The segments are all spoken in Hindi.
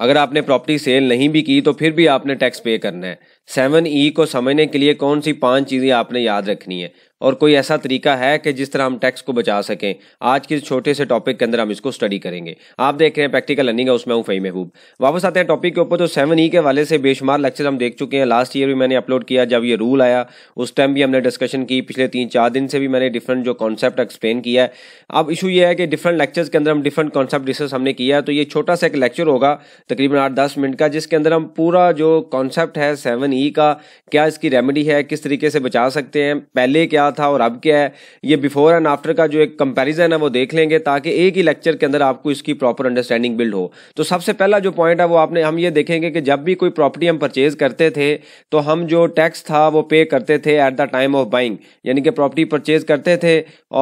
अगर आपने प्रॉपर्टी सेल नहीं भी की तो फिर भी आपने टैक्स पे करना है सेवन ई को समझने के लिए कौन सी पांच चीज़ें आपने याद रखनी है और कोई ऐसा तरीका है कि जिस तरह हम टैक्स को बचा सकें आज के छोटे से टॉपिक के अंदर हम इसको स्टडी करेंगे आप देख रहे हैं प्रैक्टिकल लर्निंग है उसमें हूँ फई महबूब वापस आते हैं टॉपिक के ऊपर तो सेवन ई के वाले से बेशुमार लेक्चर हम देख चुके हैं लास्ट ईयर भी मैंने अपलोड किया जब ये रूल आया उस टाइम भी हमने डिस्कशन की पिछले तीन चार दिन से भी मैंने डिफरेंट जो कॉन्सेप्ट एक्सप्लेन किया है अब इशू यह है कि डिफरेंट लेक्चर्स के अंदर हम डिफरेंट कॉन्सेप्ट डिस्कस हमने किया तो ये छोटा सा एक लेक्चर होगा तकरीबन आठ दस मिनट का जिसके अंदर हम पूरा जो कॉन्सेप्ट है सेवन ई का क्या इसकी रेमेडी है किस तरीके से बचा सकते हैं पहले क्या था और अब क्या है ये बिफोर एंड आफ्टर का जो एक कंपैरिजन है वो देख लेंगे ताकि एक ही लेक्चर के अंदर आपको इसकी प्रॉपर अंडरस्टैंडिंग बिल्ड हो तो सबसे पहला जो पॉइंट है वो आपने हम ये देखेंगे कि जब भी कोई प्रॉपर्टी हम परचेज करते थे तो हम जो टैक्स था वो पे करते थे at the time of buying यानी कि प्रॉपर्टी परचेज करते थे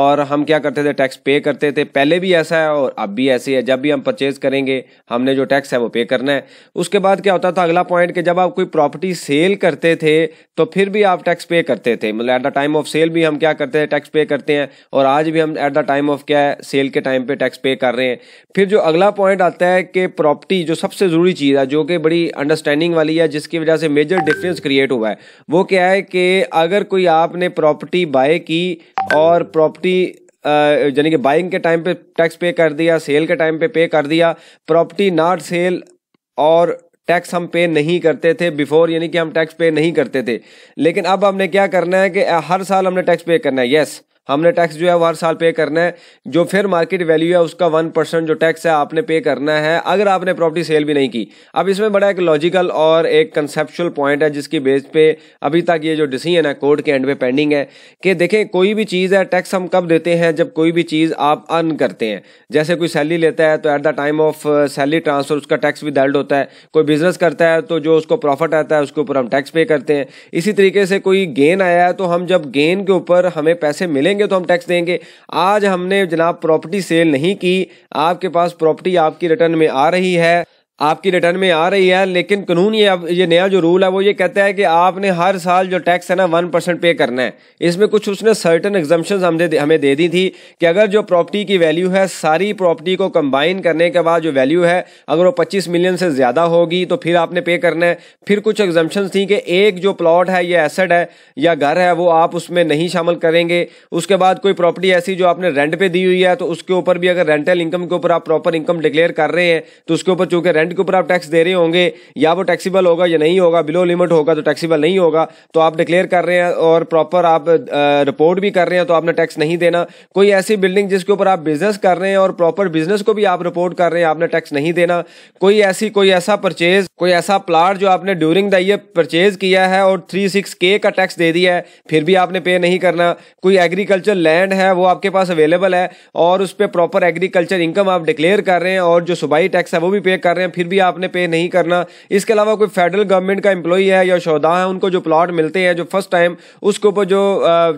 और हम क्या करते थे टैक्स पे करते थे पहले भी ऐसा है और अब भी ऐसे है जब भी हम परचेज करेंगे हमने जो टैक्स है वो पे करना है उसके बाद क्या होता था अगला पॉइंट कि जब आप कोई प्रॉपर्टी सेल सेल करते थे तो फिर भी आप टैक्स पे करते थे मतलब at the time of sale भी हम क्या करते हैं टैक्स पे करते हैं और आज भी हम एट द टाइम ऑफ क्या है सेल के टाइम पे टैक्स पे कर रहे हैं फिर जो अगला पॉइंट आता है कि प्रॉपर्टी जो सबसे ज़रूरी चीज़ है जो कि बड़ी अंडरस्टैंडिंग वाली है जिसकी वजह से मेजर डिफरेंस क्रिएट हुआ है वो क्या है कि अगर कोई आपने प्रॉपर्टी बाय की और प्रॉपर्टी यानी कि बाइंग के टाइम पे टैक्स पे कर दिया सेल के टाइम पे पे कर दिया प्रॉपर्टी नॉट सेल और टैक्स हम पे नहीं करते थे बिफोर यानी कि हम टैक्स पे नहीं करते थे लेकिन अब हमने क्या करना है कि हर साल हमने टैक्स पे करना है यस yes, हमने टैक्स जो है वो हर साल पे करना है जो फिर मार्केट वैल्यू है उसका वन परसेंट जो टैक्स है आपने पे करना है अगर आपने प्रॉपर्टी सेल भी नहीं की अब इसमें बड़ा एक लॉजिकल और एक कंसेप्चुअल पॉइंट है जिसकी बेस पे अभी तक ये जो डिसीजन है कोर्ट के एंड पे पेंडिंग है कि देखें कोई भी चीज़ है टैक्स हम कब देते हैं जब कोई भी चीज़ आप अर्न करते हैं जैसे कोई सैलरी लेता है तो at the time of salary transfer उसका टैक्स भी दर्ड होता है कोई बिजनेस करता है तो जो उसको प्रॉफिट आता है उसके ऊपर हम टैक्स पे करते हैं इसी तरीके से कोई गेन आया है तो हम जब गेन के ऊपर हमें पैसे मिले देंगे तो हम टैक्स देंगे आज हमने जनाब प्रॉपर्टी सेल नहीं की आपके पास प्रॉपर्टी आपकी रिटर्न में आ रही है आपकी रिटर्न में आ रही है लेकिन कानून ये अब ये नया जो रूल है वो ये कहता है कि आपने हर साल जो टैक्स है ना वन परसेंट पे करना है इसमें कुछ उसने सर्टन एग्जाम्शन हमने हमें दे दी थी कि अगर जो प्रॉपर्टी की वैल्यू है सारी प्रॉपर्टी को कंबाइन करने के बाद जो वैल्यू है अगर वो पच्चीस मिलियन से ज़्यादा होगी तो फिर आपने पे करना है फिर कुछ एग्जाम्शन थी कि एक जो प्लॉट है या एसेड है या घर है वो आप उसमें नहीं शामिल करेंगे उसके बाद कोई प्रॉपर्टी ऐसी जो आपने रेंट पर दी हुई है तो उसके ऊपर भी अगर रेंटल इनकम के ऊपर आप प्रॉपर इनकम डिक्लेयर कर रहे हैं तो उसके ऊपर चूँकि रेंट के ऊपर आप टैक्स दे रहे होंगे या वो टैक्सीबल होगा या नहीं होगा बिलो लिमिट होगा तो टैक्सीबल नहीं होगा तो आप डिक्लेयर कर रहे हैं और प्रॉपर आप रिपोर्ट भी कर रहे हैं तो आपने टैक्स नहीं देना कोई ऐसी बिल्डिंग जिसके ऊपर आप बिजनेस कर रहे हैं और प्रॉपर बिजनेस को भी आप रिपोर्ट कर रहे हैं आपने टैक्स नहीं देना कोई ऐसी कोई ऐसा परचेज कोई ऐसा प्लाट जो आपने ड्यूरिंग द ईयर परचेज किया है और थ्री सिक्स के का टैक्स दे दिया है फिर भी आपने पे नहीं करना कोई एग्रीकल्चर लैंड है वो आपके पास अवेलेबल है और उस पर प्रॉपर एग्रीकल्चर इनकम आप डिक्लेयर कर रहे हैं और जो सुबाई टैक्स है वो भी पे कर रहे हैं फिर भी आपने पे नहीं करना इसके अलावा कोई फेडरल गवर्नमेंट का एम्प्लॉई है या शौदा है उनको जो प्लॉट मिलते हैं जो फर्स्ट टाइम उसके ऊपर जो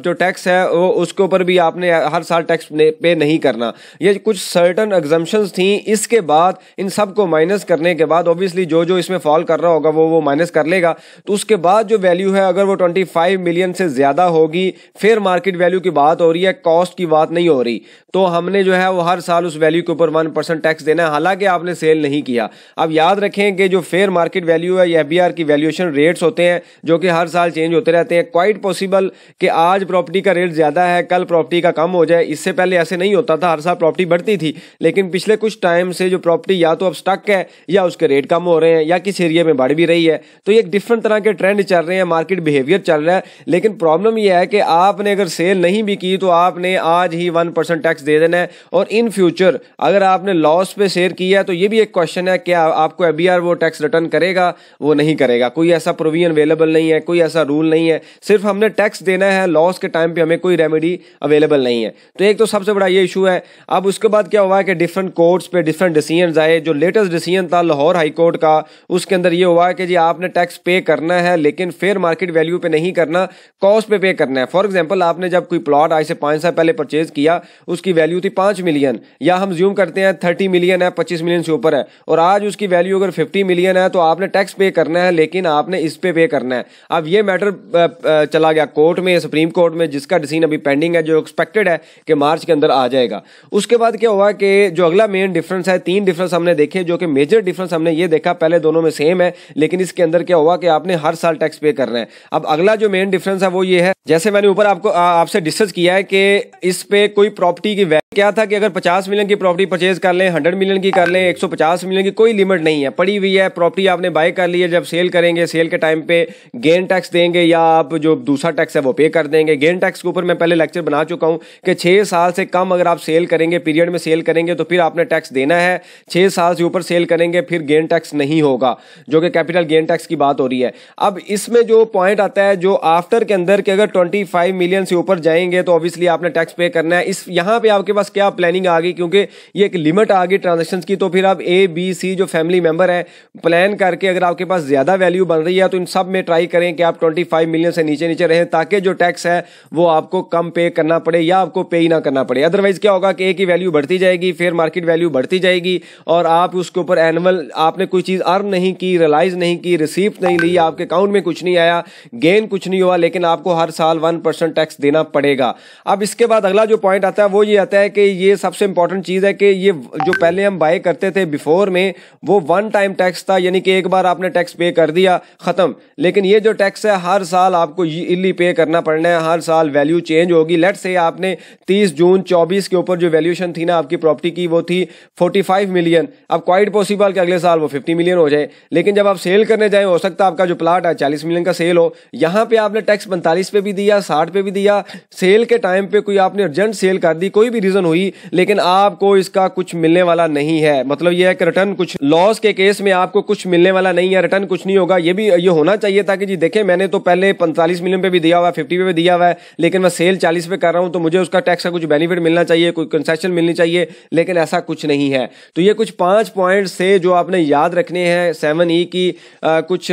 जो टैक्स है वो उसके ऊपर भी आपने हर साल टैक्स पे नहीं करना ये कुछ सर्टन एग्जाम्शंस थी इसके बाद इन सब को माइनस करने के बाद ऑब्वियसली जो जो इसमें फॉल कर रहा होगा वो वो माइनस कर लेगा तो उसके बाद जो वैल्यू है अगर वो फाइव मिलियन से ज़्यादा होगी फिर मार्केट वैल्यू की बात हो रही है कॉस्ट की बात नहीं हो रही तो हमने जो है वो हर साल उस वैल्यू के ऊपर वन परसेंट टैक्स देना है हालांकि आपने सेल नहीं किया अब याद रखें कि जो फेयर मार्केट वैल्यू है या एफ की वैल्यूएशन रेट्स होते हैं जो कि हर साल चेंज होते रहते हैं क्वाइट पॉसिबल कि आज प्रॉपर्टी का रेट ज़्यादा है कल प्रॉपर्टी का कम हो जाए इससे पहले ऐसे नहीं होता था हर साल प्रॉपर्टी बढ़ती थी लेकिन पिछले कुछ टाइम से जो प्रॉपर्टी या तो अब स्टक है या उसके रेट कम हो रहे हैं या किस एरिया में बढ़ भी रही है तो ये एक डिफरेंट तरह के ट्रेंड चल रहे हैं मार्केट बिहेवियर चल रहा है लेकिन प्रॉब्लम यह है कि आपने अगर सेल नहीं भी की तो आपने आज ही वन परसेंट टैक्स दे देना है और इन फ्यूचर अगर आपने लॉस पे शेयर किया है तो ये भी एक क्वेश्चन है कि गया आपको अभी आर वो टैक्स रिटर्न करेगा वो नहीं करेगा कोई ऐसा प्रोविजन अवेलेबल नहीं है कोई ऐसा रूल नहीं है सिर्फ हमने टैक्स देना है लॉस के टाइम पर हमें कोई रेमेडी अवेलेबल नहीं है तो एक तो सबसे बड़ा ये इशू है अब उसके बाद क्या हुआ है कि डिफरेंट कोर्ट्स पर डिफरेंट डिसीजन आए जो लेटेस्ट डिसीजन था लाहौर हाईकोर्ट का उसके अंदर ये हुआ है कि जी आपने टैक्स पे करना है लेकिन फेयर मार्केट वैल्यू पर नहीं करना कॉस्ट पर पे करना है फॉर एग्जाम्पल आपने जब कोई प्लॉट आज से पाँच साल पहले परचेज किया उसकी वैल्यू थी पाँच मिलियन या हम ज्यूम करते हैं थर्टी मिलियन है पच्चीस मिलियन से ऊपर है और आज उसकी वैल्यू अगर फिफ्टी मिलियन है तो आपने टैक्स पे करना है लेकिन आपने इस पे पे करना है अब ये मैटर चला गया कोर्ट में सुप्रीम कोर्ट में जिसका डिसीजन अभी पेंडिंग है जो एक्सपेक्टेड है कि मार्च के अंदर आ जाएगा उसके बाद क्या हुआ कि जो अगला मेन डिफरेंस है तीन डिफरेंस हमने देखे जो कि मेजर डिफरेंस हमने ये देखा पहले दोनों में सेम है लेकिन इसके अंदर क्या हुआ कि आपने हर साल टैक्स पे करना है अब अगला जो मेन डिफरेंस है वो ये है जैसे मैंने ऊपर आपको आपसे डिस्कस किया है कि इस पे कोई प्रॉपर्टी की क्या था कि अगर 50 मिलियन की प्रॉपर्टी परचेज कर लें 100 मिलियन की कर लें 150 मिलियन की कोई लिमिट नहीं है पड़ी हुई है प्रॉपर्टी आपने बाय कर ली है जब सेल करेंगे सेल के टाइम पे गेन टैक्स देंगे या आप जो दूसरा टैक्स है वो पे कर देंगे गेन टैक्स के ऊपर मैं पहले लेक्चर बना चुका हूँ कि छः साल से कम अगर आप सेल करेंगे पीरियड में सेल करेंगे तो फिर आपने टैक्स देना है छः साल से ऊपर सेल करेंगे फिर गेन टैक्स नहीं होगा जो कि कैपिटल गेन टैक्स की बात हो रही है अब इसमें जो पॉइंट आता है जो आफ्टर के अंदर कि अगर ट्वेंटी मिलियन से ऊपर जाएंगे तो ऑब्वियसली आपने टैक्स पे करना है इस यहाँ पर आपके पास पास क्या प्लानिंग आ गई क्योंकि ये एक लिमिट आ गई ट्रांजेक्शन की तो फिर आप ए बी सी जो फैमिली मेंबर है प्लान करके अगर आपके पास ज़्यादा वैल्यू बन रही है तो इन सब में ट्राई करें कि आप ट्वेंटी फाइव मिलियन से नीचे नीचे रहें ताकि जो टैक्स है वो आपको कम पे करना पड़े या आपको पे ही ना करना पड़े अदरवाइज़ क्या होगा कि ए की वैल्यू बढ़ती जाएगी फिर मार्केट वैल्यू बढ़ती जाएगी और आप उसके ऊपर एनुअल आपने कोई चीज़ अर्न नहीं की रिलाइज नहीं की रिसीव नहीं ली आपके अकाउंट में कुछ नहीं आया गेन कुछ नहीं हुआ लेकिन आपको हर साल वन परसेंट टैक्स देना पड़ेगा अब इसके बाद अगला जो पॉइंट आता है वो ये आता है कि ये सबसे इंपॉर्टेंट चीज़ है कि ये जो पहले हम बाय करते थे बिफोर में वो वन टाइम टैक्स था यानी कि एक बार आपने टैक्स पे कर दिया ख़त्म लेकिन ये जो टैक्स है हर साल आपको इली पे करना पड़ना है हर साल वैल्यू चेंज होगी लेट से आपने तीस जून चौबीस के ऊपर जो वैल्यूशन थी ना आपकी प्रॉपर्टी की वो थी फोर्टी मिलियन अब क्वाइट पॉसिबल कि अगले साल वो फिफ्टी मिलियन हो जाए लेकिन जब आप सेल करने जाएँ हो सकता है आपका जो प्लाट है चालीस मिलियन का सेल हो यहाँ पे आपने टैक्स पैंतालीस पे भी दिया साठ पे भी दिया सेल के टाइम पे कोई आपने अर्जेंट सेल कर दी कोई भी रीज़न हुई लेकिन आपको इसका कुछ मिलने वाला नहीं है मतलब यह है कि रिटर्न कुछ लॉस के केस में आपको कुछ मिलने वाला नहीं है रिटर्न कुछ नहीं होगा ये भी ये होना चाहिए था कि जी देखे मैंने तो पहले पैंतालीस मिलियन पे भी दिया हुआ है फिफ्टी पे भी दिया हुआ है लेकिन मैं सेल चालीस पे कर रहा हूं तो मुझे उसका टैक्स का कुछ बेनिफिट मिलना चाहिए कोई कंसेशन मिलनी चाहिए लेकिन ऐसा कुछ नहीं है तो ये कुछ पांच पॉइंट से जो आपने याद रखने हैं सेवन ई e की आ, कुछ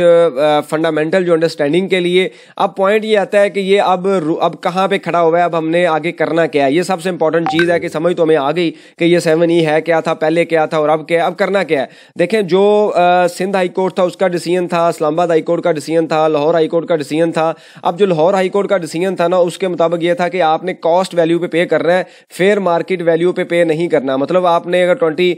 फंडामेंटल जो अंडरस्टैंडिंग के लिए अब पॉइंट ये आता है कि ये अब अब कहां पे खड़ा हुआ है अब हमने आगे करना क्या है ये सबसे इंपॉर्टेंट चीज़ है है कि समझ तो हमें आ गई कि ये सेवन ई e है क्या था पहले क्या था और अब क्या अब करना क्या है देखें जो सिंध हाई कोर्ट था उसका डिसीजन था इस्लामाबाद हाई कोर्ट का डिसीजन था लाहौर हाई कोर्ट का डिसीजन था अब जो लाहौर हाई कोर्ट का डिसीजन था ना उसके मुताबिक ये था कि आपने कॉस्ट वैल्यू पे पे करना है फेयर मार्केट वैल्यू पे पे नहीं करना मतलब आपने अगर ट्वेंटी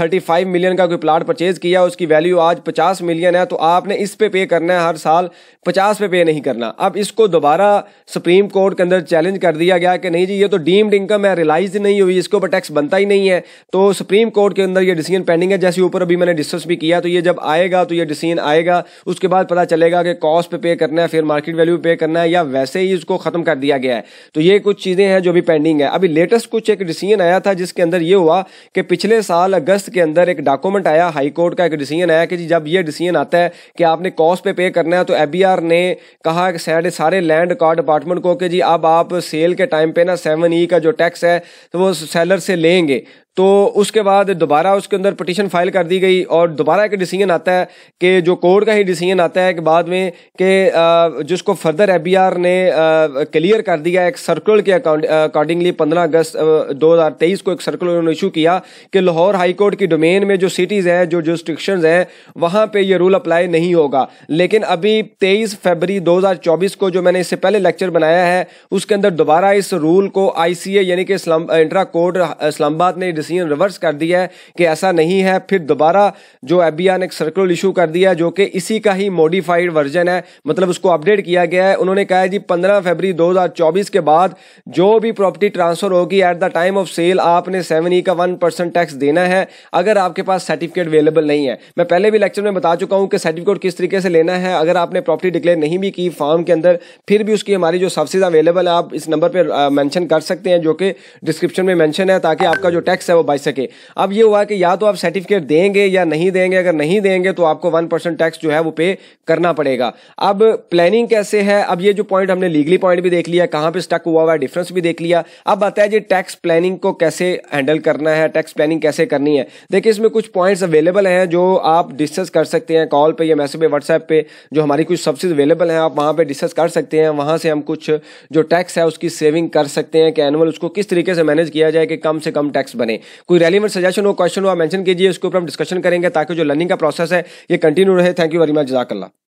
थर्टी फाइव मिलियन का कोई प्लाट परचेज किया उसकी वैल्यू आज पचास मिलियन है तो आपने इस पे पे करना है हर साल पचास पे पे नहीं करना अब इसको दोबारा सुप्रीम कोर्ट के अंदर चैलेंज कर दिया गया कि नहीं जी ये तो डीम्ड इनकम है रिलाइज दिन नहीं हुई इसके ऊपर टैक्स बनता ही नहीं है तो सुप्रीम कोर्ट के अंदर ये डिसीजन पेंडिंग है जैसे ऊपर अभी मैंने डिस्कस भी किया तो ये जब आएगा तो ये डिसीजन आएगा उसके बाद पता चलेगा कि कॉस्ट पे पे करना है फिर मार्केट वैल्यू पे करना है या वैसे ही उसको खत्म कर दिया गया है तो ये कुछ चीज़ें हैं जो अभी पेंडिंग है अभी लेटेस्ट कुछ एक डिसीजन आया था जिसके अंदर ये हुआ कि पिछले साल अगस्त के अंदर एक डॉक्यूमेंट आया हाईकोर्ट का एक डिसीजन आया कि जब ये डिसीजन आता है कि आपने कॉस्ट पे पे करना है तो एफ ने कहा कि सारे सारे लैंड रिकॉर्ड डिपार्टमेंट को कि जी अब आप सेल के टाइम पे ना सेवन ई e का जो टैक्स है तो वो सेलर से लेंगे तो उसके बाद दोबारा उसके अंदर पटिशन फाइल कर दी गई और दोबारा एक डिसीजन आता है कि जो कोर्ट का ही डिसीजन आता है कि बाद में कि जिसको फर्दर एफ ने क्लियर कर दिया एक सर्कुलर के अकॉर्डिंगली पंद्रह अगस्त दो हज़ार तेईस को एक सर्कुलर उन्होंने इशू किया कि लाहौर हाईकोर्ट की डोमेन में जो सिटीज़ हैं जो जोस्टिक्शन हैं वहाँ पर यह रूल अप्लाई नहीं होगा लेकिन अभी तेईस फरवरी दो हज़ार चौबीस को जो मैंने इससे पहले लेक्चर बनाया है उसके अंदर दोबारा इस रूल को आई सी यानी कि इस्लाम इंटरा कोर्ट इस्लामाबाद ने डिसीजन रिवर्स कर दिया है कि ऐसा नहीं है फिर दोबारा जो एबिया ने एक सर्कुलर इशू कर दिया है जो कि इसी का ही मॉडिफाइड वर्जन है मतलब उसको अपडेट किया गया है उन्होंने कहा है जी पंद्रह फरवरी 2024 के बाद जो भी प्रॉपर्टी ट्रांसफर होगी at the time of sale आपने सेवन ई e का वन परसेंट टैक्स देना है अगर आपके पास सर्टिफिकेट अवेलेबल नहीं है मैं पहले भी लेक्चर में बता चुका हूँ कि सर्टिफिकेट किस तरीके से लेना है अगर आपने प्रॉपर्टी डिक्लेयर नहीं भी की फॉर्म के अंदर फिर भी उसकी हमारी जो सब्सिडी अवेलेबल है आप इस नंबर पर मैंशन कर सकते हैं जो कि डिस्क्रिप्शन में मैंशन है ताकि आपका जो टैक्स है वो बच सके अब ये हुआ कि या तो आप सर्टिफिकेट देंगे या नहीं देंगे अगर नहीं देंगे तो आपको वन परसेंट टैक्स जो है वो पे करना पड़ेगा अब प्लानिंग कैसे है अब ये जो पॉइंट हमने लीगली पॉइंट भी देख लिया कहाँ पर स्टक हुआ हुआ डिफरेंस भी देख लिया अब बताया जी टैक्स प्लानिंग को कैसे हैंडल करना है टैक्स प्लानिंग कैसे करनी है देखिए इसमें कुछ पॉइंट अवेलेबल हैं जो आप डिस्कस कर सकते हैं कॉल पर या मैसेज पे व्हाट्सएप पे जो हमारी कुछ सर्विस अवेलेबल है आप वहाँ पर डिस्कस कर सकते हैं वहाँ से हम कुछ जो टैक्स है उसकी सेविंग कर सकते हैं कि एनुअल उसको किस तरीके से मैनेज किया जाए कि कम से कम टैक्स बने कोई रेलिवेंट सजेशन हो क्वेश्चन हो आप मैंशन कीजिए उसके ऊपर हम डिस्कशन करेंगे ताकि जो लर्निंग का प्रोसेस है ये कंटिन्यू रहे थैंक यू वेरी मच जजाकल्ला